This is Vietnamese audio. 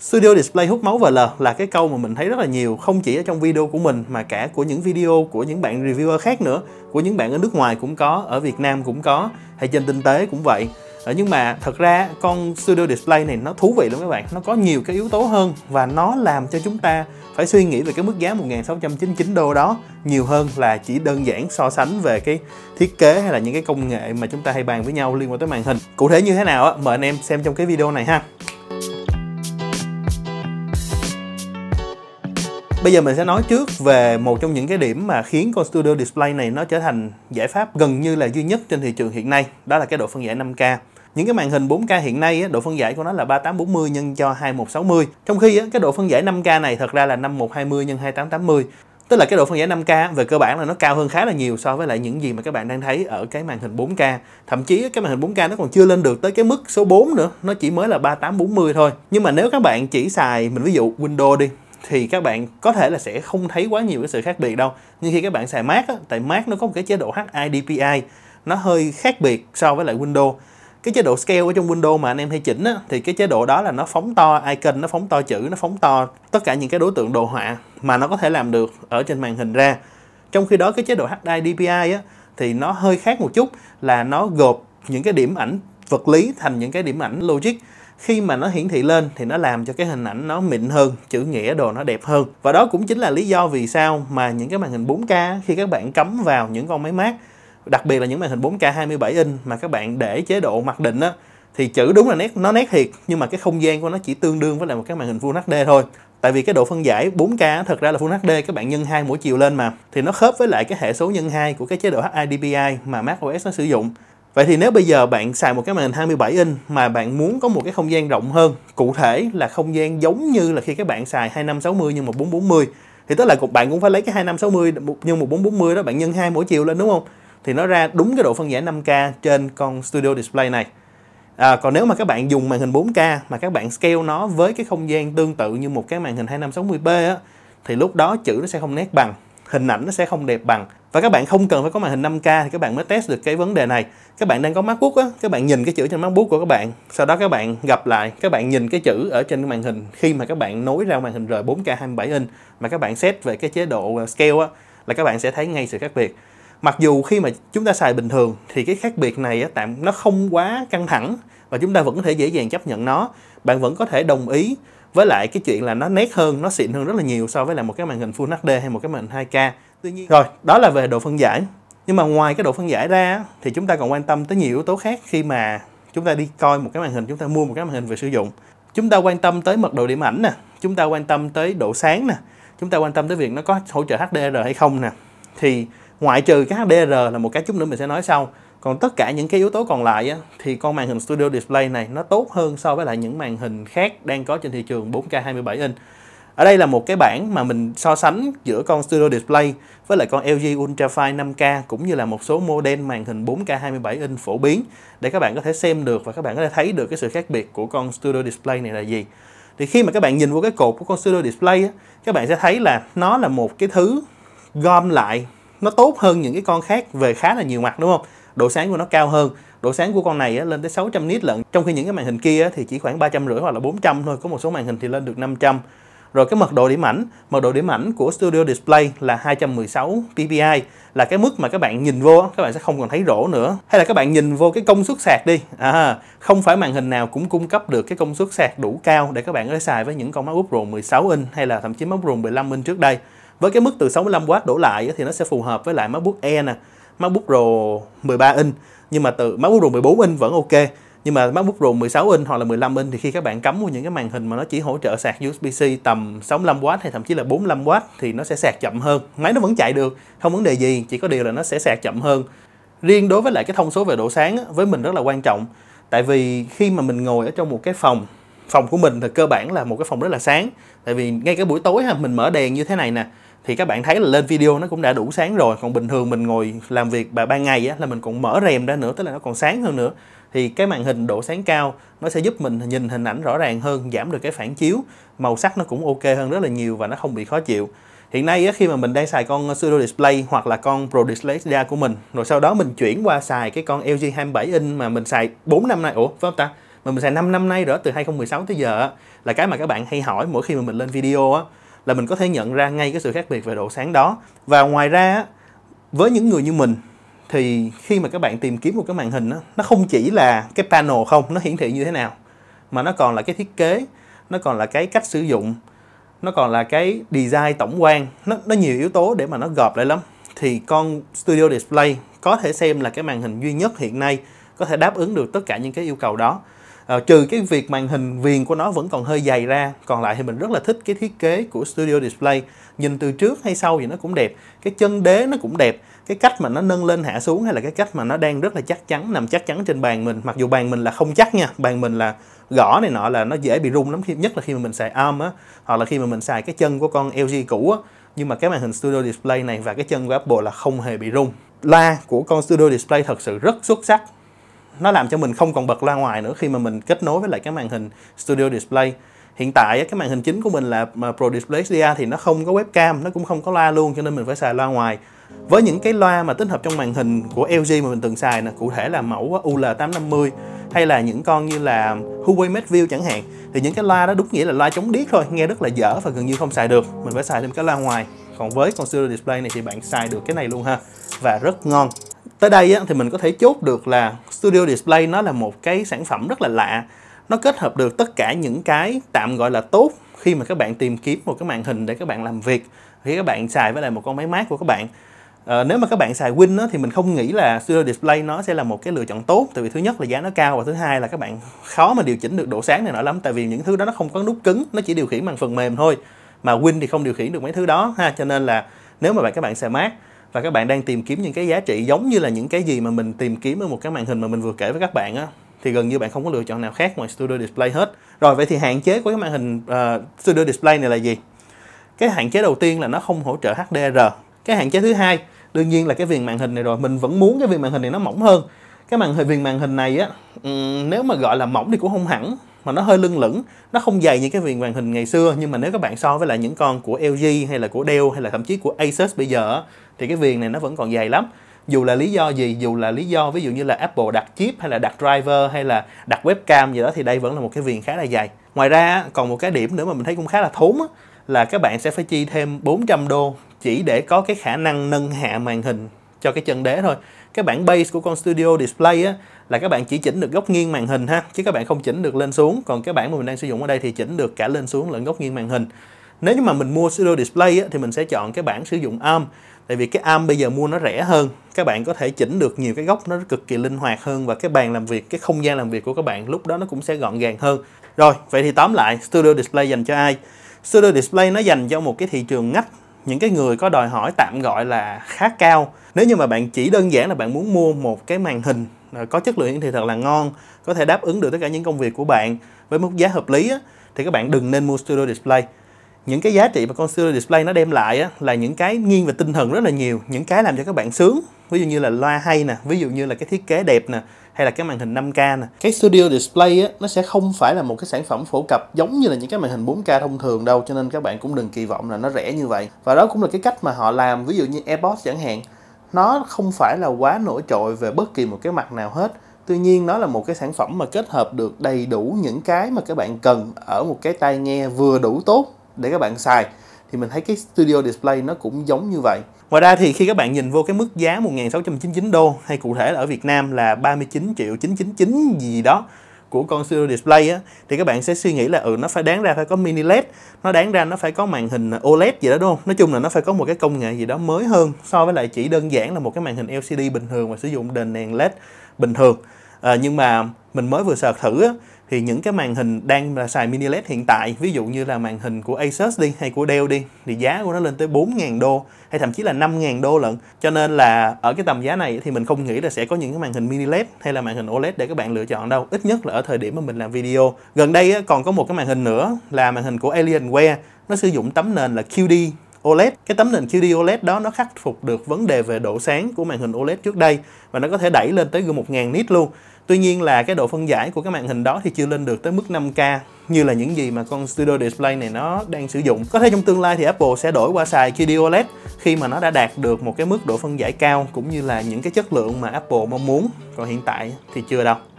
Studio Display hút máu VL là cái câu mà mình thấy rất là nhiều không chỉ ở trong video của mình mà cả của những video của những bạn reviewer khác nữa của những bạn ở nước ngoài cũng có, ở Việt Nam cũng có hay trên tinh tế cũng vậy ờ, nhưng mà thật ra con Studio Display này nó thú vị lắm các bạn nó có nhiều cái yếu tố hơn và nó làm cho chúng ta phải suy nghĩ về cái mức giá 1699 đô đó nhiều hơn là chỉ đơn giản so sánh về cái thiết kế hay là những cái công nghệ mà chúng ta hay bàn với nhau liên quan tới màn hình cụ thể như thế nào á mời anh em xem trong cái video này ha Bây giờ mình sẽ nói trước về một trong những cái điểm mà khiến con Studio Display này nó trở thành giải pháp gần như là duy nhất trên thị trường hiện nay, đó là cái độ phân giải 5K. Những cái màn hình 4K hiện nay độ phân giải của nó là 3840 nhân cho 2160, trong khi cái độ phân giải 5K này thật ra là 5120 nhân 2880 tức là cái độ phân giải 5K về cơ bản là nó cao hơn khá là nhiều so với lại những gì mà các bạn đang thấy ở cái màn hình 4K. Thậm chí cái màn hình 4K nó còn chưa lên được tới cái mức số 4 nữa, nó chỉ mới là 3840 thôi. Nhưng mà nếu các bạn chỉ xài mình ví dụ Windows đi thì các bạn có thể là sẽ không thấy quá nhiều cái sự khác biệt đâu nhưng khi các bạn xài Mac á, tại Mac nó có một cái chế độ HIDPI nó hơi khác biệt so với lại Windows cái chế độ scale ở trong Windows mà anh em hay chỉnh á, thì cái chế độ đó là nó phóng to icon, nó phóng to chữ, nó phóng to tất cả những cái đối tượng đồ họa mà nó có thể làm được ở trên màn hình ra. Trong khi đó cái chế độ HIDPI á, thì nó hơi khác một chút là nó gộp những cái điểm ảnh vật lý thành những cái điểm ảnh logic khi mà nó hiển thị lên thì nó làm cho cái hình ảnh nó mịn hơn chữ nghĩa đồ nó đẹp hơn và đó cũng chính là lý do vì sao mà những cái màn hình 4K khi các bạn cắm vào những con máy mát đặc biệt là những màn hình 4K 27 inch mà các bạn để chế độ mặc định á thì chữ đúng là nét nó nét thiệt nhưng mà cái không gian của nó chỉ tương đương với lại một cái màn hình Full HD thôi. Tại vì cái độ phân giải 4K thật ra là Full HD các bạn nhân 2 mỗi chiều lên mà thì nó khớp với lại cái hệ số nhân 2 của cái chế độ HIDPI mà macOS nó sử dụng Vậy thì nếu bây giờ bạn xài một cái màn hình 27 inch mà bạn muốn có một cái không gian rộng hơn, cụ thể là không gian giống như là khi các bạn xài 2560 x 1440 thì tức là bạn cũng phải lấy cái 2560 nhân 1440 đó bạn nhân hai mỗi chiều lên đúng không? Thì nó ra đúng cái độ phân giải 5K trên con Studio Display này. À, còn nếu mà các bạn dùng màn hình 4K mà các bạn scale nó với cái không gian tương tự như một cái màn hình 2560p á thì lúc đó chữ nó sẽ không nét bằng hình ảnh nó sẽ không đẹp bằng và các bạn không cần phải có màn hình 5K thì các bạn mới test được cái vấn đề này các bạn đang có MacBook á các bạn nhìn cái chữ trên MacBook của các bạn sau đó các bạn gặp lại các bạn nhìn cái chữ ở trên màn hình khi mà các bạn nối ra màn hình rời 4K 27 inch mà các bạn set về cái chế độ à, scale á là các bạn sẽ thấy ngay sự khác biệt mặc dù khi mà chúng ta xài bình thường thì cái khác biệt này á, tạm nó không quá căng thẳng và chúng ta vẫn có thể dễ dàng chấp nhận nó bạn vẫn có thể đồng ý với lại cái chuyện là nó nét hơn nó xịn hơn rất là nhiều so với là một cái màn hình Full HD hay một cái màn hình 2K tuy nhiên rồi đó là về độ phân giải nhưng mà ngoài cái độ phân giải ra thì chúng ta còn quan tâm tới nhiều yếu tố khác khi mà chúng ta đi coi một cái màn hình chúng ta mua một cái màn hình về sử dụng chúng ta quan tâm tới mật độ điểm ảnh nè chúng ta quan tâm tới độ sáng nè chúng ta quan tâm tới việc nó có hỗ trợ HDR hay không nè thì ngoại trừ cái HDR là một cái chút nữa mình sẽ nói sau còn tất cả những cái yếu tố còn lại á, thì con màn hình Studio Display này nó tốt hơn so với lại những màn hình khác đang có trên thị trường 4K 27 inch. Ở đây là một cái bảng mà mình so sánh giữa con Studio Display với lại con LG Ultrafine 5K cũng như là một số model màn hình 4K 27 inch phổ biến để các bạn có thể xem được và các bạn có thể thấy được cái sự khác biệt của con Studio Display này là gì. Thì khi mà các bạn nhìn vô cái cột của con Studio Display á, các bạn sẽ thấy là nó là một cái thứ gom lại nó tốt hơn những cái con khác về khá là nhiều mặt đúng không? độ sáng của nó cao hơn độ sáng của con này á, lên tới 600 nit lận trong khi những cái màn hình kia á, thì chỉ khoảng 300 rưỡi hoặc là 400 thôi có một số màn hình thì lên được 500 rồi cái mật độ điểm ảnh, mật độ điểm ảnh của Studio Display là 216 ppi là cái mức mà các bạn nhìn vô các bạn sẽ không còn thấy rỗ nữa. Hay là các bạn nhìn vô cái công suất sạc đi. À, không phải màn hình nào cũng cung cấp được cái công suất sạc đủ cao để các bạn có thể xài với những con MacBook Pro 16 inch hay là thậm chí MacBook Pro 15 inch trước đây. Với cái mức từ 65W đổ lại thì nó sẽ phù hợp với lại MacBook Air nè MacBook Pro 13 inch nhưng mà từ MacBook Pro 14 inch vẫn ok nhưng mà MacBook Pro 16 inch hoặc là 15 inch thì khi các bạn cắm vào những cái màn hình mà nó chỉ hỗ trợ sạc USB-C tầm 65W hay thậm chí là 45W thì nó sẽ sạc chậm hơn. Máy nó vẫn chạy được, không vấn đề gì, chỉ có điều là nó sẽ sạc chậm hơn. Riêng đối với lại cái thông số về độ sáng với mình rất là quan trọng. Tại vì khi mà mình ngồi ở trong một cái phòng phòng của mình thì cơ bản là một cái phòng rất là sáng tại vì ngay cái buổi tối ha mình mở đèn như thế này nè thì các bạn thấy là lên video nó cũng đã đủ sáng rồi còn bình thường mình ngồi làm việc bà ban ngày á, là mình còn mở rèm ra nữa tức là nó còn sáng hơn nữa thì cái màn hình độ sáng cao nó sẽ giúp mình nhìn hình ảnh rõ ràng hơn giảm được cái phản chiếu màu sắc nó cũng ok hơn rất là nhiều và nó không bị khó chịu hiện nay á, khi mà mình đang xài con Studio Display hoặc là con Pro Display da của mình rồi sau đó mình chuyển qua xài cái con LG 27 inch mà mình xài 4 năm nay ủa phải không ta mà mình xài 5 năm nay rồi từ 2016 tới giờ á, là cái mà các bạn hay hỏi mỗi khi mà mình lên video á là mình có thể nhận ra ngay cái sự khác biệt về độ sáng đó và ngoài ra với những người như mình thì khi mà các bạn tìm kiếm một cái màn hình đó, nó không chỉ là cái panel không nó hiển thị như thế nào mà nó còn là cái thiết kế nó còn là cái cách sử dụng nó còn là cái design tổng quan nó, nó nhiều yếu tố để mà nó gộp lại lắm thì con Studio Display có thể xem là cái màn hình duy nhất hiện nay có thể đáp ứng được tất cả những cái yêu cầu đó Ờ, trừ cái việc màn hình viền của nó vẫn còn hơi dày ra còn lại thì mình rất là thích cái thiết kế của Studio Display nhìn từ trước hay sau thì nó cũng đẹp cái chân đế nó cũng đẹp cái cách mà nó nâng lên hạ xuống hay là cái cách mà nó đang rất là chắc chắn nằm chắc chắn trên bàn mình mặc dù bàn mình là không chắc nha bàn mình là gõ này nọ là nó dễ bị rung lắm nhất là khi mà mình xài arm á hoặc là khi mà mình xài cái chân của con LG cũ á nhưng mà cái màn hình Studio Display này và cái chân của Apple là không hề bị rung la của con Studio Display thật sự rất xuất sắc nó làm cho mình không còn bật ra ngoài nữa khi mà mình kết nối với lại cái màn hình Studio Display hiện tại cái màn hình chính của mình là Pro Display XDR thì nó không có webcam nó cũng không có loa luôn cho nên mình phải xài loa ngoài với những cái loa mà tích hợp trong màn hình của LG mà mình từng xài nè cụ thể là mẫu UL850 hay là những con như là Huawei Mate chẳng hạn thì những cái loa đó đúng nghĩa là loa chống điếc thôi nghe rất là dở và gần như không xài được mình phải xài thêm cái loa ngoài còn với con Studio Display này thì bạn xài được cái này luôn ha và rất ngon tới đây thì mình có thể chốt được là Studio Display nó là một cái sản phẩm rất là lạ nó kết hợp được tất cả những cái tạm gọi là tốt khi mà các bạn tìm kiếm một cái màn hình để các bạn làm việc khi các bạn xài với lại một con máy mát của các bạn à, nếu mà các bạn xài Win thì mình không nghĩ là Studio Display nó sẽ là một cái lựa chọn tốt tại vì thứ nhất là giá nó cao và thứ hai là các bạn khó mà điều chỉnh được độ sáng này nọ lắm tại vì những thứ đó nó không có nút cứng nó chỉ điều khiển bằng phần mềm thôi mà Win thì không điều khiển được mấy thứ đó ha cho nên là nếu mà bạn các bạn xài mát và các bạn đang tìm kiếm những cái giá trị giống như là những cái gì mà mình tìm kiếm ở một cái màn hình mà mình vừa kể với các bạn á thì gần như bạn không có lựa chọn nào khác ngoài Studio Display hết. Rồi vậy thì hạn chế của cái màn hình uh, Studio Display này là gì? Cái hạn chế đầu tiên là nó không hỗ trợ HDR. Cái hạn chế thứ hai đương nhiên là cái viền màn hình này rồi mình vẫn muốn cái viền màn hình này nó mỏng hơn cái màn hình viền màn hình này á nếu mà gọi là mỏng thì cũng không hẳn mà nó hơi lưng lửng nó không dày như cái viền màn hình ngày xưa nhưng mà nếu các bạn so với lại những con của LG hay là của Dell hay là thậm chí của Asus bây giờ thì cái viền này nó vẫn còn dày lắm dù là lý do gì dù là lý do ví dụ như là Apple đặt chip hay là đặt driver hay là đặt webcam gì đó thì đây vẫn là một cái viền khá là dày ngoài ra còn một cái điểm nữa mà mình thấy cũng khá là thốn là các bạn sẽ phải chi thêm 400 đô chỉ để có cái khả năng nâng hạ màn hình cho cái chân đế thôi cái bảng base của con Studio Display á, là các bạn chỉ chỉnh được góc nghiêng màn hình ha chứ các bạn không chỉnh được lên xuống còn cái bảng mà mình đang sử dụng ở đây thì chỉnh được cả lên xuống lẫn góc nghiêng màn hình nếu như mà mình mua Studio Display á, thì mình sẽ chọn cái bản sử dụng ARM tại vì cái ARM bây giờ mua nó rẻ hơn các bạn có thể chỉnh được nhiều cái góc nó cực kỳ linh hoạt hơn và cái bàn làm việc cái không gian làm việc của các bạn lúc đó nó cũng sẽ gọn gàng hơn rồi vậy thì tóm lại Studio Display dành cho ai Studio Display nó dành cho một cái thị trường ngách những cái người có đòi hỏi tạm gọi là khá cao nếu như mà bạn chỉ đơn giản là bạn muốn mua một cái màn hình à, có chất lượng thì thật là ngon có thể đáp ứng được tất cả những công việc của bạn với mức giá hợp lý thì các bạn đừng nên mua Studio Display những cái giá trị mà concealer display nó đem lại á, là những cái nghiêng về tinh thần rất là nhiều những cái làm cho các bạn sướng ví dụ như là loa hay nè ví dụ như là cái thiết kế đẹp nè hay là cái màn hình 5K nè cái Studio Display á, nó sẽ không phải là một cái sản phẩm phổ cập giống như là những cái màn hình 4K thông thường đâu cho nên các bạn cũng đừng kỳ vọng là nó rẻ như vậy và đó cũng là cái cách mà họ làm ví dụ như AirPods chẳng hạn nó không phải là quá nổi trội về bất kỳ một cái mặt nào hết tuy nhiên nó là một cái sản phẩm mà kết hợp được đầy đủ những cái mà các bạn cần ở một cái tai nghe vừa đủ tốt để các bạn xài thì mình thấy cái Studio Display nó cũng giống như vậy. Ngoài ra thì khi các bạn nhìn vô cái mức giá 1699 đô hay cụ thể là ở Việt Nam là 39 triệu 999 gì đó của con Studio Display á, thì các bạn sẽ suy nghĩ là ừ nó phải đáng ra phải có mini LED, nó đáng ra nó phải có màn hình OLED gì đó đúng không? Nói chung là nó phải có một cái công nghệ gì đó mới hơn so với lại chỉ đơn giản là một cái màn hình LCD bình thường và sử dụng đèn nền LED bình thường. À, nhưng mà mình mới vừa sờ thử á, thì những cái màn hình đang là xài mini LED hiện tại ví dụ như là màn hình của Asus đi hay của Dell đi thì giá của nó lên tới 4.000 đô hay thậm chí là 5.000 đô lận cho nên là ở cái tầm giá này thì mình không nghĩ là sẽ có những cái màn hình mini LED hay là màn hình OLED để các bạn lựa chọn đâu ít nhất là ở thời điểm mà mình làm video gần đây còn có một cái màn hình nữa là màn hình của Alienware nó sử dụng tấm nền là QD OLED. Cái tấm nền QD OLED đó nó khắc phục được vấn đề về độ sáng của màn hình OLED trước đây và nó có thể đẩy lên tới gần 1.000 nit luôn. Tuy nhiên là cái độ phân giải của cái màn hình đó thì chưa lên được tới mức 5K như là những gì mà con Studio Display này nó đang sử dụng. Có thể trong tương lai thì Apple sẽ đổi qua xài QD OLED khi mà nó đã đạt được một cái mức độ phân giải cao cũng như là những cái chất lượng mà Apple mong muốn. Còn hiện tại thì chưa đâu.